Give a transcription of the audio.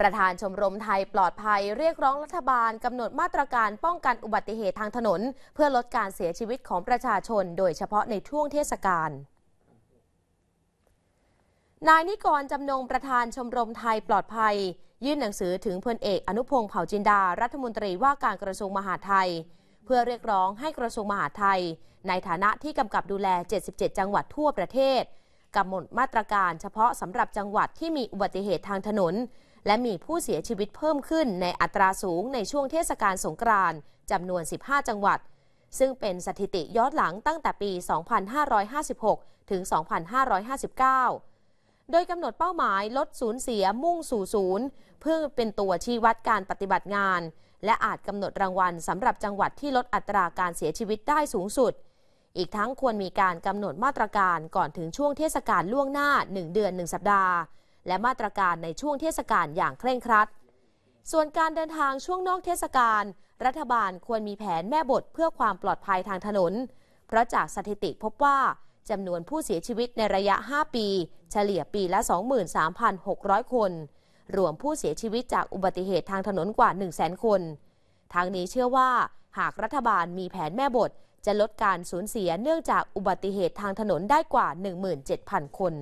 ประธานชมรมไทยปลอดภัยเรียกร้องรัฐบาลกำหนดมาตรการป้องกันอุบัติเหตุทางถนน เพื่อลดการเสียชีวิตของประชาชนโดยเฉพาะในช่วงเทศกาลนายนิกร จำนงประธานชมรมไทยปลอดภัย ยื่นหนังสือถึงพลเอกอนุพงศ์เผ่าจินดารัฐมนตรีว่าการกระทรวงมหาดไทย เพื่อเรียกร้องให้กระทรวงมหาดไทย ในฐานะที่กำกับดูแล 77 จังหวัดทั่วประเทศกำหนดมาตรการเฉพาะสำหรับจังหวัดที่มีอุบัติเหตุทางถนนและมีผู้เสียชีวิตเพิ่มขึ้นในอัตราสูงในช่วงเทศกาลสงกรานต์จำนวน 15 จังหวัด ซึ่งเป็นสถิติย้อนหลังตั้งแต่ปี 2556 ถึง 2559 โดยกำหนดเป้าหมายลดสูญเสียมุ่งสู่ศูนย์เพื่อเป็นตัวชี้วัดการปฏิบัติงาน และอาจกำหนดรางวัลสำหรับจังหวัดที่ลดอัตราการเสียชีวิตได้สูงสุด อีกทั้งควรมีการกำหนดมาตรการก่อนถึงช่วงเทศกาลล่วงหน้า 1 เดือน1สัปดาห์และมาตรการในช่วงเทศกาลอย่างเคร่งครัด ส่วนการเดินทางช่วงนอกเทศกาลรัฐบาลควรมีแผนแม่บทเพื่อความปลอดภัยทางถนน เพราะจากสถิติพบว่าจำนวนผู้เสียชีวิตในระยะ 5 ปี เฉลี่ยปีละ 23,600 คน รวมผู้เสียชีวิตจากอุบัติเหตุทางถนนกว่า 100,000 คน ทางนี้เชื่อว่า หากรัฐบาลมีแผนแม่บท จะลดการสูญเสียเนื่องจากอุบัติเหตุทางถนนได้กว่า 17,000 คน